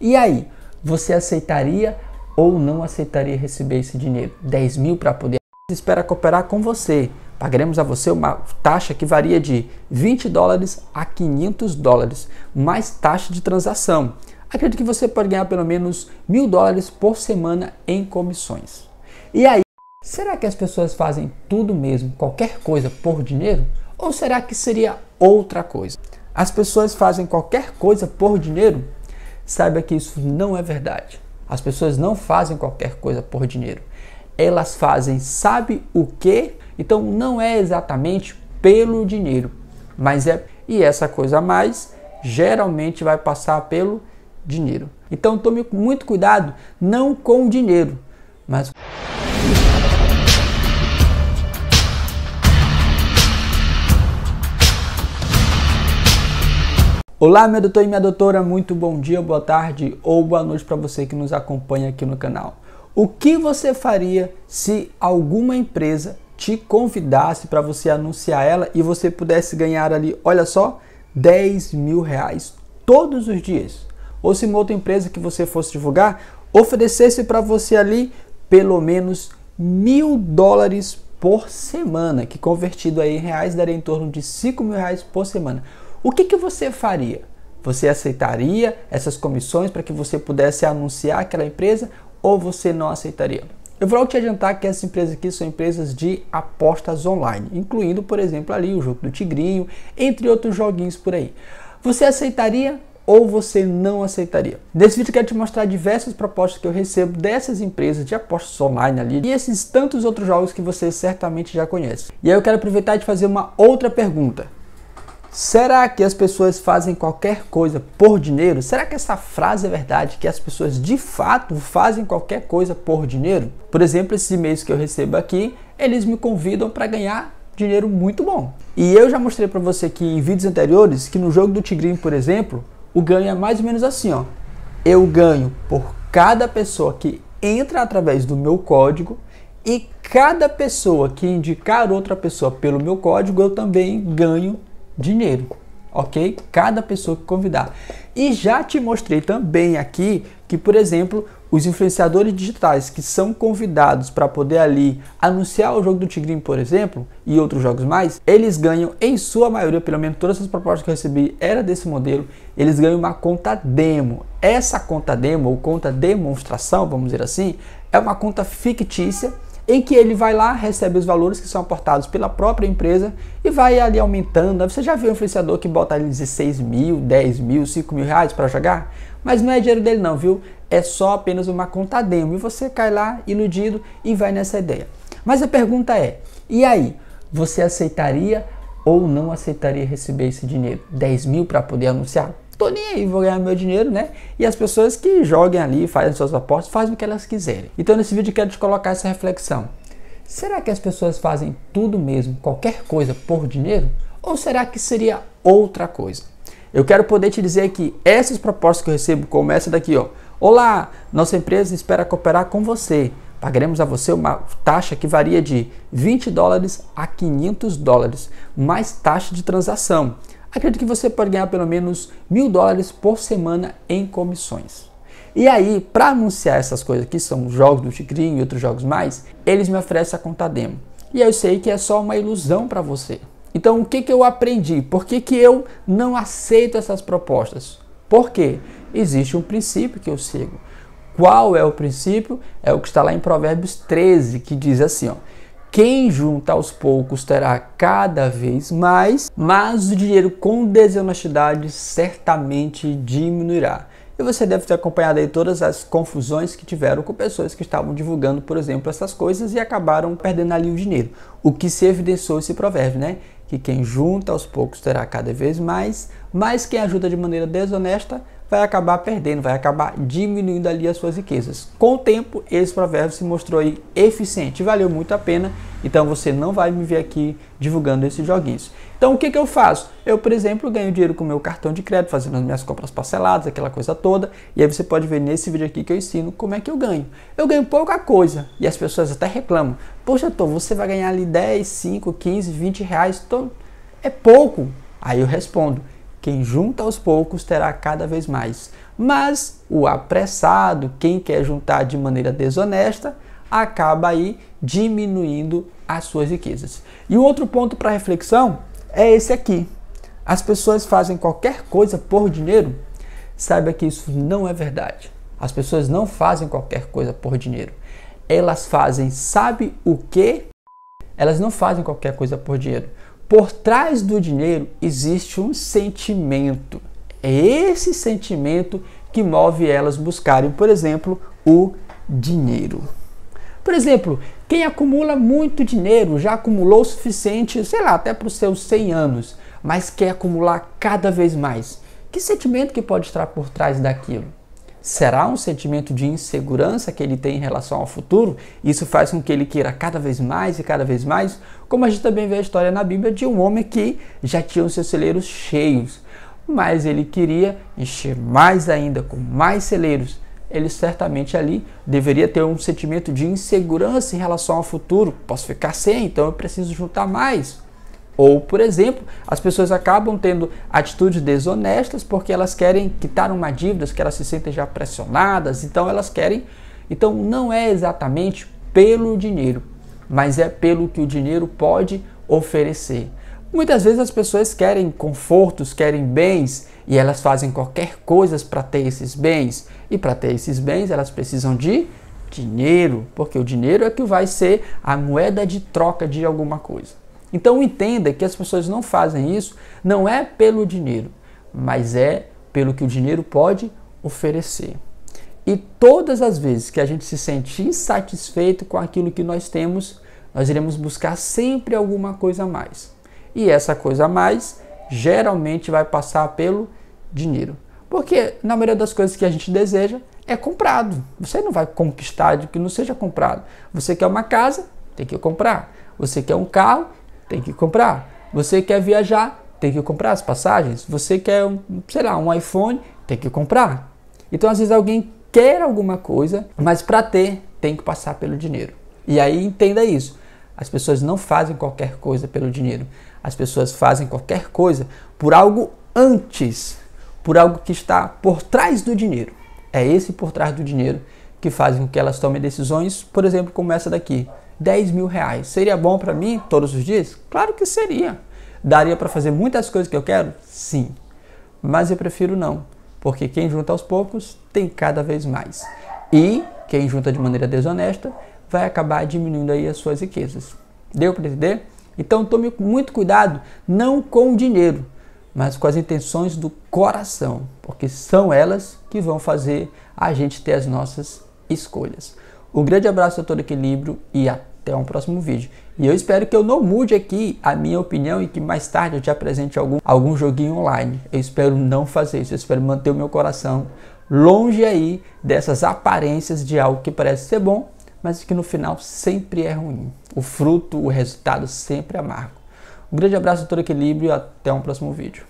E aí, você aceitaria ou não aceitaria receber esse dinheiro? 10 mil para poder. Espera cooperar com você. Pagaremos a você uma taxa que varia de 20 dólares a 500 dólares, mais taxa de transação. Acredito que você pode ganhar pelo menos mil dólares por semana em comissões. E aí, será que as pessoas fazem tudo mesmo, qualquer coisa por dinheiro? Ou será que seria outra coisa? As pessoas fazem qualquer coisa por dinheiro? saiba que isso não é verdade. As pessoas não fazem qualquer coisa por dinheiro. Elas fazem sabe o que? Então não é exatamente pelo dinheiro, mas é e essa coisa a mais geralmente vai passar pelo dinheiro. Então tome muito cuidado não com o dinheiro, Olá, meu doutor e minha doutora, muito bom dia, boa tarde ou boa noite para você que nos acompanha aqui no canal. O que você faria se alguma empresa te convidasse para você anunciar ela e você pudesse ganhar ali, olha só, 10 mil reais todos os dias? Ou se uma outra empresa que você fosse divulgar oferecesse para você ali pelo menos mil dólares por semana, que convertido aí em reais daria em torno de 5 mil reais por semana. O que, que você faria? Você aceitaria essas comissões para que você pudesse anunciar aquela empresa ou você não aceitaria? Eu vou te adiantar que essas empresas aqui são empresas de apostas online, incluindo, por exemplo, ali o jogo do Tigrinho, entre outros joguinhos por aí. Você aceitaria ou você não aceitaria? Nesse vídeo eu quero te mostrar diversas propostas que eu recebo dessas empresas de apostas online ali e esses tantos outros jogos que você certamente já conhece. E aí eu quero aproveitar e te fazer uma outra pergunta. Será que as pessoas fazem qualquer coisa por dinheiro? Será que essa frase é verdade? Que as pessoas de fato fazem qualquer coisa por dinheiro? Por exemplo, esses e-mails que eu recebo aqui, eles me convidam para ganhar dinheiro muito bom. E eu já mostrei para você que em vídeos anteriores que no jogo do Tigrinho, por exemplo, o ganho é mais ou menos assim, ó. Eu ganho por cada pessoa que entra através do meu código e cada pessoa que indicar outra pessoa pelo meu código, eu também ganho dinheiro, ok? Cada pessoa que convidar. E já te mostrei também aqui que, por exemplo, os influenciadores digitais que são convidados para poder ali anunciar o jogo do Tigrinho, por exemplo, e outros jogos mais, eles ganham, em sua maioria, pelo menos todas as propostas que eu recebi era desse modelo, eles ganham uma conta demo. Essa conta demo, ou conta demonstração, vamos dizer assim, é uma conta fictícia em que ele vai lá, recebe os valores que são aportados pela própria empresa e vai ali aumentando. Você já viu um influenciador que bota ali 16 mil, 10 mil, 5 mil reais para jogar? Mas não é dinheiro dele não, viu? É só apenas uma conta demo e você cai lá iludido e vai nessa ideia. Mas a pergunta é, e aí? Você aceitaria ou não aceitaria receber esse dinheiro? 10 mil para poder anunciar? tô nem aí, vou ganhar meu dinheiro, né? E as pessoas que joguem ali, fazem suas apostas, fazem o que elas quiserem. Então nesse vídeo eu quero te colocar essa reflexão. Será que as pessoas fazem tudo mesmo, qualquer coisa por dinheiro? Ou será que seria outra coisa? Eu quero poder te dizer que essas propostas que eu recebo, como essa daqui, ó. Olá, nossa empresa espera cooperar com você. Pagaremos a você uma taxa que varia de 20 dólares a 500 dólares, mais taxa de transação acredito que você pode ganhar pelo menos mil dólares por semana em comissões. E aí, para anunciar essas coisas que são jogos do Tigrinho e outros jogos mais, eles me oferecem a conta demo. E eu sei que é só uma ilusão para você. Então, o que, que eu aprendi? Por que, que eu não aceito essas propostas? Porque existe um princípio que eu sigo. Qual é o princípio? É o que está lá em Provérbios 13, que diz assim: ó, quem junta aos poucos terá cada vez mais, mas o dinheiro com desonestidade certamente diminuirá. E você deve ter acompanhado aí todas as confusões que tiveram com pessoas que estavam divulgando, por exemplo, essas coisas e acabaram perdendo ali o dinheiro. O que se evidenciou esse provérbio, né? Que quem junta aos poucos terá cada vez mais, mas quem ajuda de maneira desonesta vai acabar perdendo, vai acabar diminuindo ali as suas riquezas. Com o tempo, esse provérbio se mostrou aí eficiente, valeu muito a pena, então você não vai me ver aqui divulgando esses joguinhos. Então o que, que eu faço? Eu, por exemplo, ganho dinheiro com meu cartão de crédito, fazendo as minhas compras parceladas, aquela coisa toda, e aí você pode ver nesse vídeo aqui que eu ensino como é que eu ganho. Eu ganho pouca coisa, e as pessoas até reclamam, poxa Tom, você vai ganhar ali 10, 5, 15, 20 reais, tô... é pouco. Aí eu respondo, quem junta aos poucos terá cada vez mais. Mas o apressado, quem quer juntar de maneira desonesta, acaba aí diminuindo as suas riquezas. E o outro ponto para reflexão é esse aqui. As pessoas fazem qualquer coisa por dinheiro? Saiba que isso não é verdade. As pessoas não fazem qualquer coisa por dinheiro. Elas fazem, sabe o que? Elas não fazem qualquer coisa por dinheiro. Por trás do dinheiro existe um sentimento. É esse sentimento que move elas buscarem, por exemplo, o dinheiro. Por exemplo, quem acumula muito dinheiro já acumulou o suficiente, sei lá, até para os seus 100 anos, mas quer acumular cada vez mais. Que sentimento que pode estar por trás daquilo? Será um sentimento de insegurança que ele tem em relação ao futuro? Isso faz com que ele queira cada vez mais e cada vez mais, como a gente também vê a história na Bíblia de um homem que já tinha os seus celeiros cheios, mas ele queria encher mais ainda com mais celeiros. Ele certamente ali deveria ter um sentimento de insegurança em relação ao futuro. Posso ficar sem, então eu preciso juntar mais. Ou, por exemplo, as pessoas acabam tendo atitudes desonestas porque elas querem quitar uma dívida, que elas se sentem já pressionadas, então elas querem. Então não é exatamente pelo dinheiro, mas é pelo que o dinheiro pode oferecer. Muitas vezes as pessoas querem confortos, querem bens e elas fazem qualquer coisa para ter esses bens. E para ter esses bens, elas precisam de dinheiro, porque o dinheiro é que vai ser a moeda de troca de alguma coisa. Então entenda que as pessoas não fazem isso, não é pelo dinheiro, mas é pelo que o dinheiro pode oferecer. E todas as vezes que a gente se sente insatisfeito com aquilo que nós temos, nós iremos buscar sempre alguma coisa a mais. E essa coisa a mais geralmente vai passar pelo dinheiro. Porque na maioria das coisas que a gente deseja é comprado. Você não vai conquistar de que não seja comprado. Você quer uma casa, tem que comprar. Você quer um carro, tem que comprar. Você quer viajar, tem que comprar as passagens. Você quer, um, sei lá, um iPhone, tem que comprar. Então, às vezes, alguém quer alguma coisa, mas para ter, tem que passar pelo dinheiro. E aí, entenda isso. As pessoas não fazem qualquer coisa pelo dinheiro. As pessoas fazem qualquer coisa por algo antes, por algo que está por trás do dinheiro. É esse por trás do dinheiro que faz com que elas tomem decisões, por exemplo, como essa daqui. 10 mil reais. Seria bom para mim todos os dias? Claro que seria. Daria para fazer muitas coisas que eu quero? Sim. Mas eu prefiro não, porque quem junta aos poucos tem cada vez mais. E quem junta de maneira desonesta vai acabar diminuindo aí as suas riquezas. Deu para entender? Então tome muito cuidado, não com o dinheiro, mas com as intenções do coração, porque são elas que vão fazer a gente ter as nossas escolhas. Um grande abraço a todo equilíbrio e até um próximo vídeo. E eu espero que eu não mude aqui a minha opinião e que mais tarde eu te apresente algum, algum joguinho online. Eu espero não fazer isso, eu espero manter o meu coração longe aí dessas aparências de algo que parece ser bom, mas que no final sempre é ruim. O fruto, o resultado sempre é amargo. Um grande abraço a todo equilíbrio e até um próximo vídeo.